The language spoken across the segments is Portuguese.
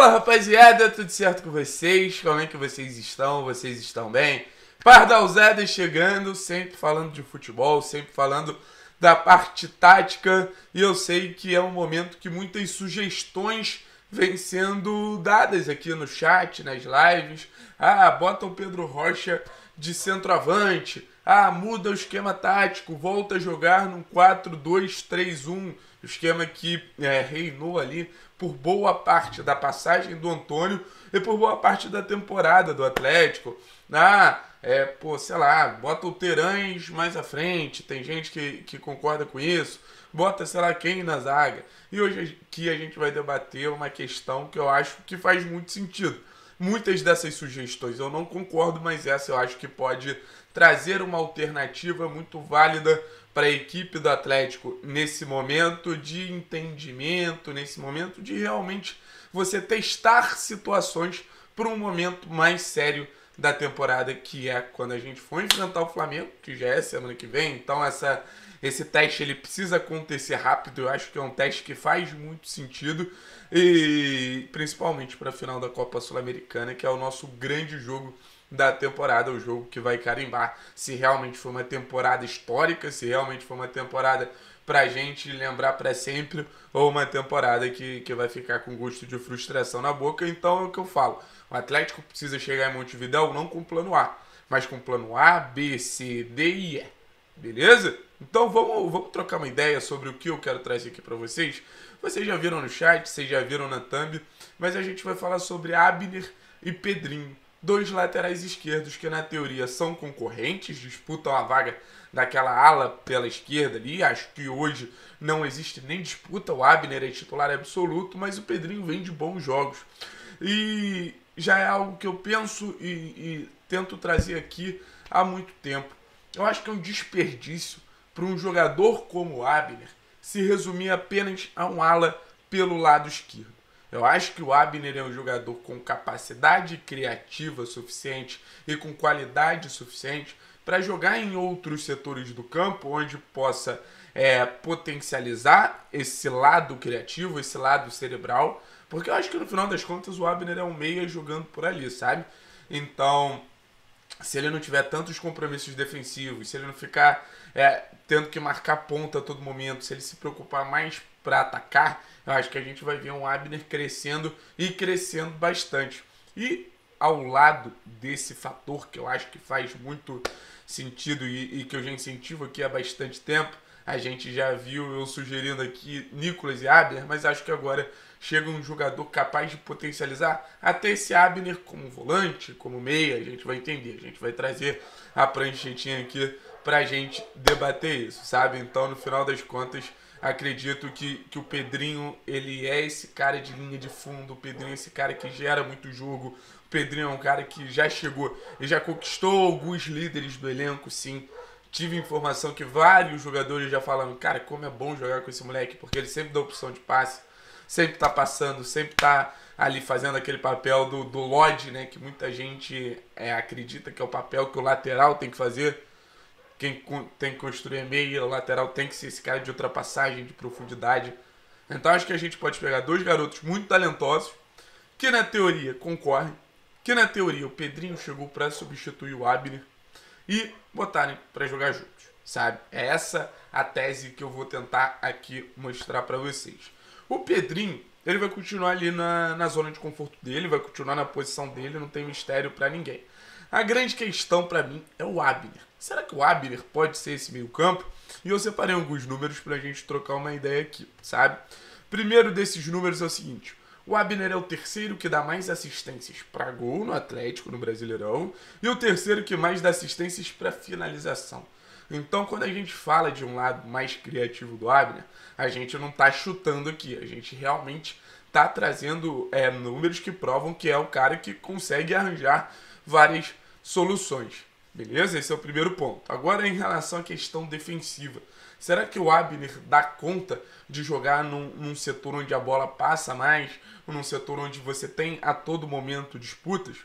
Fala rapaziada, tudo certo com vocês? Como é que vocês estão? Vocês estão bem? Pardalzada chegando, sempre falando de futebol, sempre falando da parte tática. E eu sei que é um momento que muitas sugestões vêm sendo dadas aqui no chat, nas lives. Ah, bota o Pedro Rocha de centroavante. Ah, muda o esquema tático, volta a jogar num 4-2-3-1, esquema que é, reinou ali por boa parte da passagem do Antônio e por boa parte da temporada do Atlético. Ah, é, pô, sei lá, bota o Terães mais à frente, tem gente que, que concorda com isso, bota sei lá quem na zaga. E hoje aqui a gente vai debater uma questão que eu acho que faz muito sentido muitas dessas sugestões. Eu não concordo, mas essa eu acho que pode trazer uma alternativa muito válida para a equipe do Atlético nesse momento de entendimento, nesse momento de realmente você testar situações para um momento mais sério da temporada, que é quando a gente for enfrentar o Flamengo, que já é semana que vem, então essa esse teste ele precisa acontecer rápido, eu acho que é um teste que faz muito sentido e principalmente para a final da Copa Sul-Americana, que é o nosso grande jogo da temporada, o jogo que vai carimbar se realmente foi uma temporada histórica, se realmente foi uma temporada para a gente lembrar para sempre, ou uma temporada que, que vai ficar com gosto de frustração na boca. Então é o que eu falo: o Atlético precisa chegar em Montevidéu não com plano A, mas com plano A, B, C, D e E. Beleza? Então vamos, vamos trocar uma ideia sobre o que eu quero trazer aqui para vocês. Vocês já viram no chat, vocês já viram na thumb, mas a gente vai falar sobre Abner e Pedrinho, dois laterais esquerdos que na teoria são concorrentes, disputam a vaga daquela ala pela esquerda ali. Acho que hoje não existe nem disputa, o Abner é titular absoluto, mas o Pedrinho vem de bons jogos. E já é algo que eu penso e, e tento trazer aqui há muito tempo. Eu acho que é um desperdício para um jogador como Abner se resumir apenas a um ala pelo lado esquerdo. Eu acho que o Abner é um jogador com capacidade criativa suficiente e com qualidade suficiente para jogar em outros setores do campo onde possa é, potencializar esse lado criativo, esse lado cerebral, porque eu acho que no final das contas o Abner é um meia jogando por ali, sabe? Então, se ele não tiver tantos compromissos defensivos, se ele não ficar é, tendo que marcar ponta a todo momento, se ele se preocupar mais para atacar, eu acho que a gente vai ver um Abner crescendo e crescendo bastante. E ao lado desse fator que eu acho que faz muito sentido e, e que eu já incentivo aqui há bastante tempo, a gente já viu eu sugerindo aqui Nicolas e Abner, mas acho que agora chega um jogador capaz de potencializar até esse Abner como volante, como meia. A gente vai entender, a gente vai trazer a pranchetinha aqui pra gente debater isso, sabe? Então, no final das contas, acredito que, que o Pedrinho, ele é esse cara de linha de fundo, o Pedrinho é esse cara que gera muito jogo, o Pedrinho é um cara que já chegou e já conquistou alguns líderes do elenco, sim, tive informação que vários jogadores já falaram, cara, como é bom jogar com esse moleque, porque ele sempre dá opção de passe, sempre tá passando, sempre tá ali fazendo aquele papel do, do Lodge, né? Que muita gente é, acredita que é o papel que o lateral tem que fazer. Quem tem que construir meia, o lateral tem que ser esse cara de ultrapassagem, de profundidade. Então acho que a gente pode pegar dois garotos muito talentosos, que na teoria concorrem, que na teoria o Pedrinho chegou para substituir o Abner, e botarem para jogar juntos, sabe? É essa a tese que eu vou tentar aqui mostrar para vocês. O Pedrinho, ele vai continuar ali na, na zona de conforto dele, vai continuar na posição dele, não tem mistério para ninguém. A grande questão para mim é o Abner. Será que o Abner pode ser esse meio-campo? E eu separei alguns números para a gente trocar uma ideia aqui, sabe? Primeiro desses números é o seguinte: o Abner é o terceiro que dá mais assistências para gol no Atlético, no Brasileirão, e o terceiro que mais dá assistências para finalização. Então, quando a gente fala de um lado mais criativo do Abner, a gente não está chutando aqui, a gente realmente está trazendo é, números que provam que é o cara que consegue arranjar várias soluções. Beleza? Esse é o primeiro ponto. Agora, em relação à questão defensiva. Será que o Abner dá conta de jogar num, num, setor onde a bola passa mais, ou num setor onde você tem a todo momento disputas?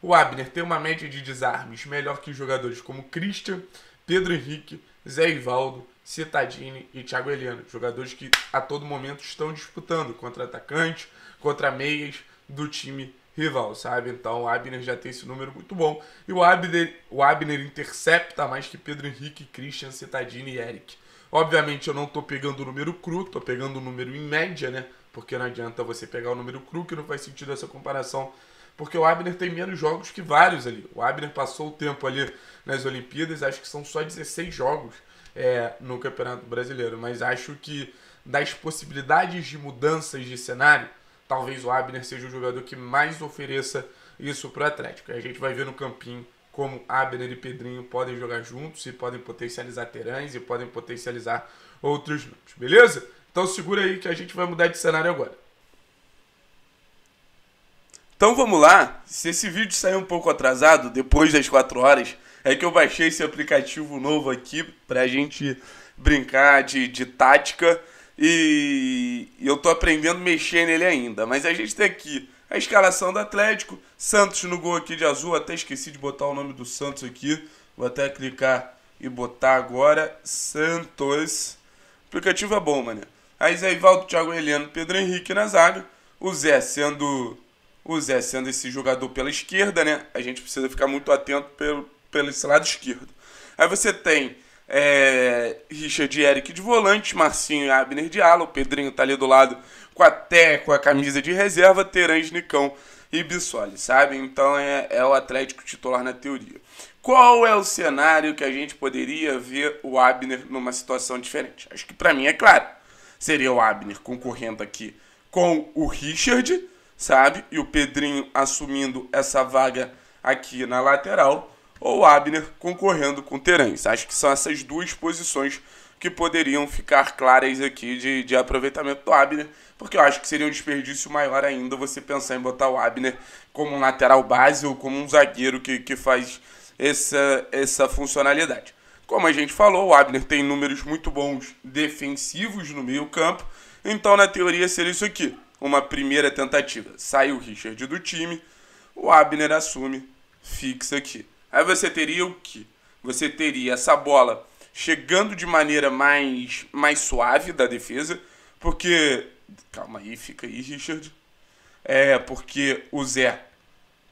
O Abner tem uma média de desarmes melhor que jogadores como Christian, Pedro Henrique, Zé Ivaldo, Citadini e Thiago Heleno, jogadores que a todo momento estão disputando contra atacante, contra meias do time rival, sabe? Então o Abner já tem esse número muito bom. E o Abner, o Abner intercepta mais que Pedro Henrique, Christian, Citadini e Eric. Obviamente eu não estou pegando o número cru, estou pegando o número em média, né? Porque não adianta você pegar o número cru, que não faz sentido essa comparação. Porque o Abner tem menos jogos que vários ali. O Abner passou o tempo ali nas Olimpíadas, acho que são só 16 jogos é, no Campeonato Brasileiro. Mas acho que das possibilidades de mudanças de cenário, talvez o Abner seja o jogador que mais ofereça isso para o Atlético. E a gente vai ver no campinho como Abner e Pedrinho podem jogar juntos e podem potencializar Terãs e podem potencializar outros nomes, beleza? Então segura aí que a gente vai mudar de cenário agora. Então vamos lá, se esse vídeo sair um pouco atrasado, depois das 4 horas, é que eu baixei esse aplicativo novo aqui pra gente brincar de, de tática e eu tô aprendendo a mexer nele ainda, mas a gente tem aqui a escalação do Atlético, Santos no gol aqui de azul, até esqueci de botar o nome do Santos aqui. Vou até clicar e botar agora Santos. O aplicativo é bom, mano. Aí Ivaldo, Thiago Heleno, Pedro Henrique na zaga. O Zé sendo o Zé sendo esse jogador pela esquerda, né? A gente precisa ficar muito atento pelo, pelo esse lado esquerdo. Aí você tem é, Richard e Eric de volante, Marcinho e Abner de ala, o Pedrinho tá ali do lado com Té, com a camisa de reserva, Terãs, Nicão e Bissoli, sabe? Então é, é o Atlético titular na teoria. Qual é o cenário que a gente poderia ver o Abner numa situação diferente? Acho que para mim é claro. Seria o Abner concorrendo aqui com o Richard, sabe? E o Pedrinho assumindo essa vaga aqui na lateral ou Abner concorrendo com Terence. Acho que são essas duas posições que poderiam ficar claras aqui de, de aproveitamento do Abner, porque eu acho que seria um desperdício maior ainda você pensar em botar o Abner como um lateral base ou como um zagueiro que, que faz essa, essa funcionalidade. Como a gente falou, o Abner tem números muito bons defensivos no meio-campo, então na teoria seria isso aqui: uma primeira tentativa. Sai o Richard do time, o Abner assume, fixa aqui. Aí você teria o que? Você teria essa bola chegando de maneira mais, mais suave da defesa, porque. Calma aí, fica aí, Richard. É, porque o Zé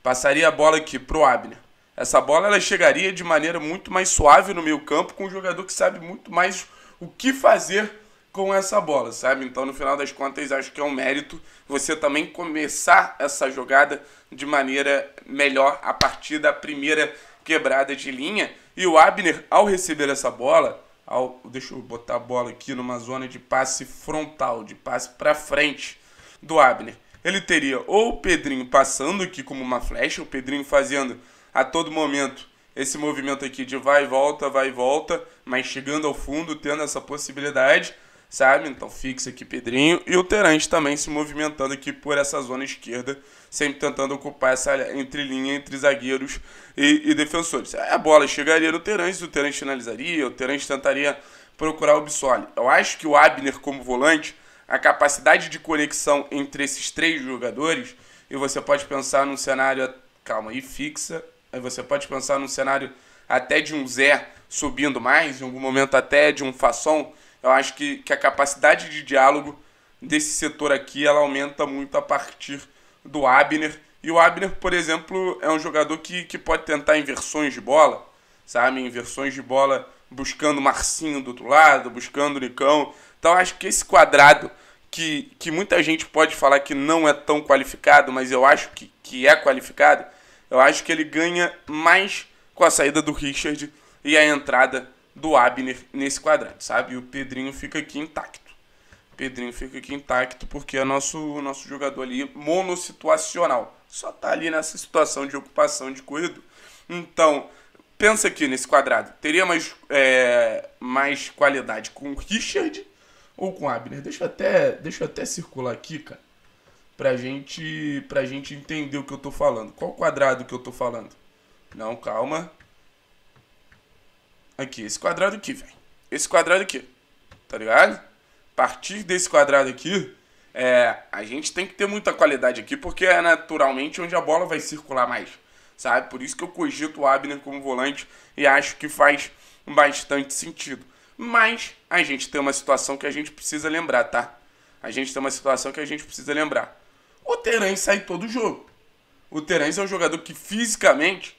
passaria a bola aqui pro Abner. Essa bola ela chegaria de maneira muito mais suave no meio campo com um jogador que sabe muito mais o que fazer com essa bola, sabe? Então, no final das contas, acho que é um mérito você também começar essa jogada de maneira melhor a partir da primeira quebrada de linha. E o Abner, ao receber essa bola, ao, deixa eu botar a bola aqui numa zona de passe frontal, de passe para frente do Abner. Ele teria ou o Pedrinho passando aqui como uma flecha, o Pedrinho fazendo a todo momento esse movimento aqui de vai e volta, vai e volta, mas chegando ao fundo, tendo essa possibilidade sabe? Então fixa aqui Pedrinho e o Terence também se movimentando aqui por essa zona esquerda, sempre tentando ocupar essa entrelinha entre zagueiros e, e defensores. É, a bola chegaria no Terence o Terence finalizaria, o Terence tentaria procurar o Bissoli. Eu acho que o Abner como volante, a capacidade de conexão entre esses três jogadores, e você pode pensar num cenário, calma aí, fixa, aí você pode pensar num cenário até de um Zé subindo mais, em algum momento até de um Fasson eu acho que, que a capacidade de diálogo desse setor aqui ela aumenta muito a partir do Abner. E o Abner, por exemplo, é um jogador que, que pode tentar inversões de bola, sabe? Inversões de bola buscando Marcinho do outro lado, buscando Nicão. Então acho que esse quadrado, que, que muita gente pode falar que não é tão qualificado, mas eu acho que, que é qualificado, eu acho que ele ganha mais com a saída do Richard e a entrada do Abner nesse quadrante, sabe? E o Pedrinho fica aqui intacto. O Pedrinho fica aqui intacto porque é nosso, nosso jogador ali monossituacional. Só tá ali nessa situação de ocupação de corredor. Então, pensa aqui nesse quadrado. Teria mais, é, mais qualidade com o Richard ou com o Abner? Deixa eu até, deixa eu até circular aqui, cara. Pra gente, pra gente entender o que eu tô falando. Qual quadrado que eu tô falando? Não, calma. Aqui, esse quadrado aqui, velho. Esse quadrado aqui. Tá ligado? A partir desse quadrado aqui, é, a gente tem que ter muita qualidade aqui, porque é naturalmente onde a bola vai circular mais. Sabe? Por isso que eu cogito o Abner como volante e acho que faz bastante sentido. Mas a gente tem uma situação que a gente precisa lembrar, tá? A gente tem uma situação que a gente precisa lembrar. O Terence sai todo jogo. O Terence é um jogador que fisicamente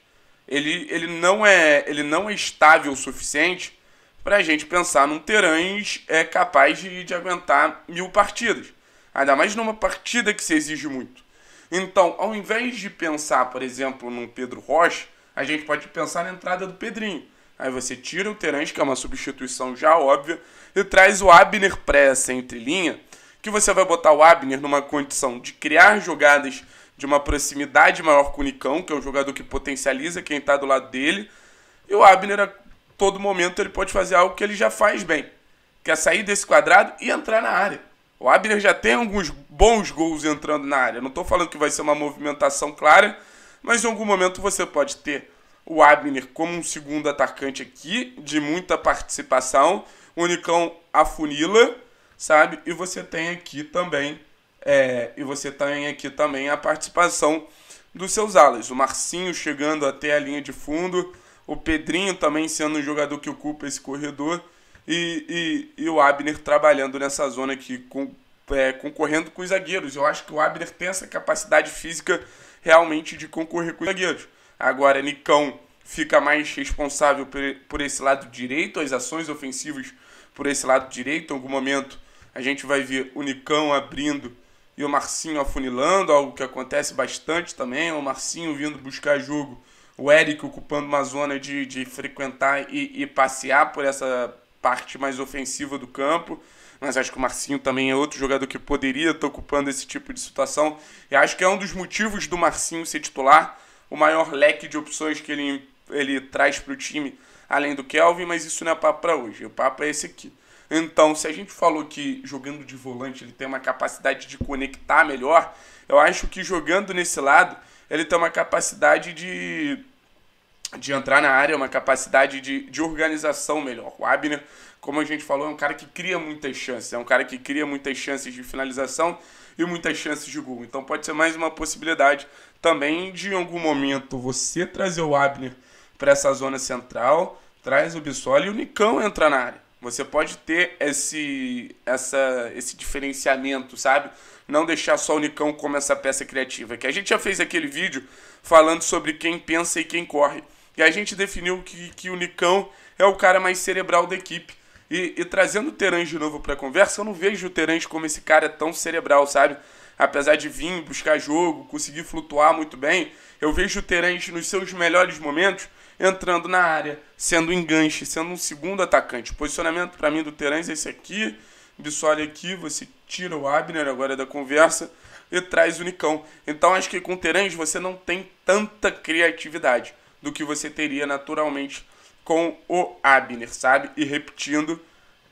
ele, ele, não, é, ele não é estável o suficiente para a gente pensar num Terãs é capaz de, de aguentar mil partidas. Ainda mais numa partida que se exige muito. Então, ao invés de pensar, por exemplo, num Pedro Rocha, a gente pode pensar na entrada do Pedrinho. Aí você tira o Terãs, que é uma substituição já óbvia, e traz o Abner pré entre linha que você vai botar o Abner numa condição de criar jogadas de uma proximidade maior com o Nicão, que é um jogador que potencializa quem está do lado dele. E o Abner, a todo momento, ele pode fazer algo que ele já faz bem, que é sair desse quadrado e entrar na área. O Abner já tem alguns bons gols entrando na área. Não estou falando que vai ser uma movimentação clara, mas em algum momento você pode ter o Abner como um segundo atacante aqui, de muita participação. O Nicão afunila, sabe? E você tem aqui também é, e você tem aqui também a participação dos seus alas. O Marcinho chegando até a linha de fundo, o Pedrinho também sendo um jogador que ocupa esse corredor, e, e, e o Abner trabalhando nessa zona aqui, com, é, concorrendo com os zagueiros. Eu acho que o Abner tem essa capacidade física realmente de concorrer com os zagueiros. Agora, Nicão fica mais responsável por, por esse lado direito, as ações ofensivas por esse lado direito. Em algum momento a gente vai ver o Nicão abrindo e o Marcinho afunilando, algo que acontece bastante também. O Marcinho vindo buscar jogo, o Eric ocupando uma zona de, de frequentar e, e passear por essa parte mais ofensiva do campo. Mas acho que o Marcinho também é outro jogador que poderia estar ocupando esse tipo de situação. E acho que é um dos motivos do Marcinho ser titular, o maior leque de opções que ele, ele traz para o time, além do Kelvin, mas isso não é papo para hoje. O papo é esse aqui. Então, se a gente falou que jogando de volante ele tem uma capacidade de conectar melhor, eu acho que jogando nesse lado ele tem uma capacidade de, de entrar na área, uma capacidade de, de organização melhor. O Abner, como a gente falou, é um cara que cria muitas chances, é um cara que cria muitas chances de finalização e muitas chances de gol. Então pode ser mais uma possibilidade também de em algum momento você trazer o Abner para essa zona central, traz o Bissoli e o Nicão entrar na área. Você pode ter esse, essa, esse diferenciamento, sabe? Não deixar só o Nicão como essa peça criativa. Que a gente já fez aquele vídeo falando sobre quem pensa e quem corre. E a gente definiu que, que o Nicão é o cara mais cerebral da equipe. E, e trazendo o Terãs de novo para a conversa, eu não vejo o Terãs como esse cara tão cerebral, sabe? Apesar de vir buscar jogo, conseguir flutuar muito bem, eu vejo o Terãs nos seus melhores momentos entrando na área, sendo enganche, sendo um segundo atacante. O posicionamento para mim do Terãs é esse aqui, Bissoli aqui, você tira o Abner agora é da conversa e traz o Nicão. Então acho que com o Terãs você não tem tanta criatividade do que você teria naturalmente com o Abner, sabe? E repetindo,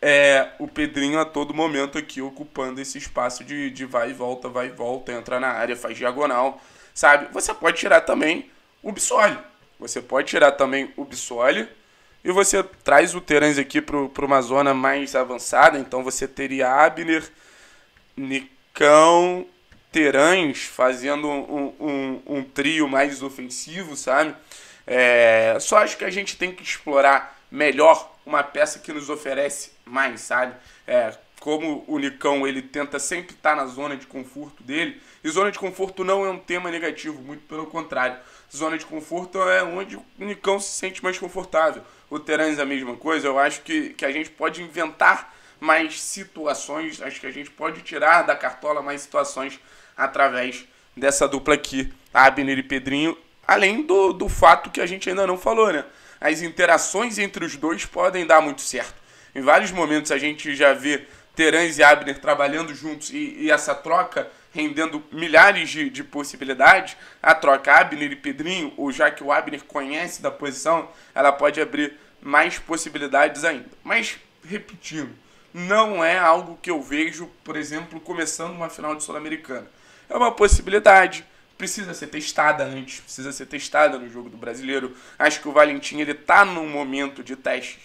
é, o Pedrinho a todo momento aqui ocupando esse espaço de, de vai e volta, vai e volta, entra na área, faz diagonal, sabe? Você pode tirar também o Bissoli você pode tirar também o Bissoli e você traz o Terence aqui para uma zona mais avançada. Então você teria Abner, Nicão, Terãs fazendo um, um, um, trio mais ofensivo, sabe? É, só acho que a gente tem que explorar melhor uma peça que nos oferece mais, sabe? É, como o Nicão ele tenta sempre estar na zona de conforto dele, e zona de conforto não é um tema negativo, muito pelo contrário zona de conforto é onde o Nicão se sente mais confortável. O Terence é a mesma coisa. Eu acho que, que a gente pode inventar mais situações, acho que a gente pode tirar da cartola mais situações através dessa dupla aqui, Abner e Pedrinho. Além do, do fato que a gente ainda não falou, né? As interações entre os dois podem dar muito certo. Em vários momentos a gente já vê Terãs e Abner trabalhando juntos e, e essa troca rendendo milhares de, de possibilidades. A troca Abner e Pedrinho, ou já que o Abner conhece da posição, ela pode abrir mais possibilidades ainda. Mas, repetindo, não é algo que eu vejo, por exemplo, começando uma final de Sul-Americana. É uma possibilidade, precisa ser testada antes, precisa ser testada no jogo do brasileiro. Acho que o Valentim ele tá num momento de testes,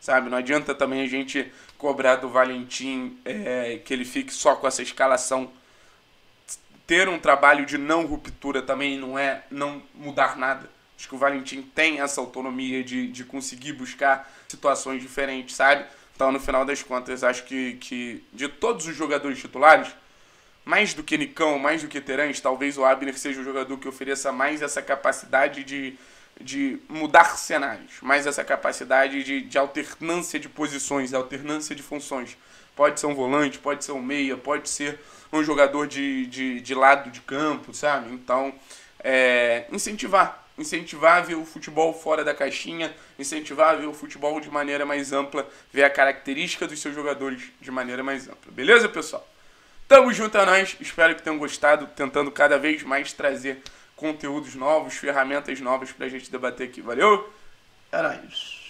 sabe? Não adianta também a gente cobrar do Valentim é, que ele fique só com essa escalação ter um trabalho de não ruptura também não é não mudar nada. Acho que o Valentim tem essa autonomia de, de conseguir buscar situações diferentes, sabe? Então, no final das contas, acho que, que de todos os jogadores titulares, mais do que Nicão, mais do que Terãs, talvez o Abner seja o jogador que ofereça mais essa capacidade de, de mudar cenários, mas essa capacidade de, de alternância de posições, alternância de funções. Pode ser um volante, pode ser um meia, pode ser um jogador de, de, de lado de campo, sabe? Então, é, incentivar. Incentivar a ver o futebol fora da caixinha, incentivar a ver o futebol de maneira mais ampla, ver a característica dos seus jogadores de maneira mais ampla. Beleza, pessoal? Tamo junto a é nós, espero que tenham gostado, tentando cada vez mais trazer conteúdos novos, ferramentas novas para a gente debater aqui. Valeu? Era isso.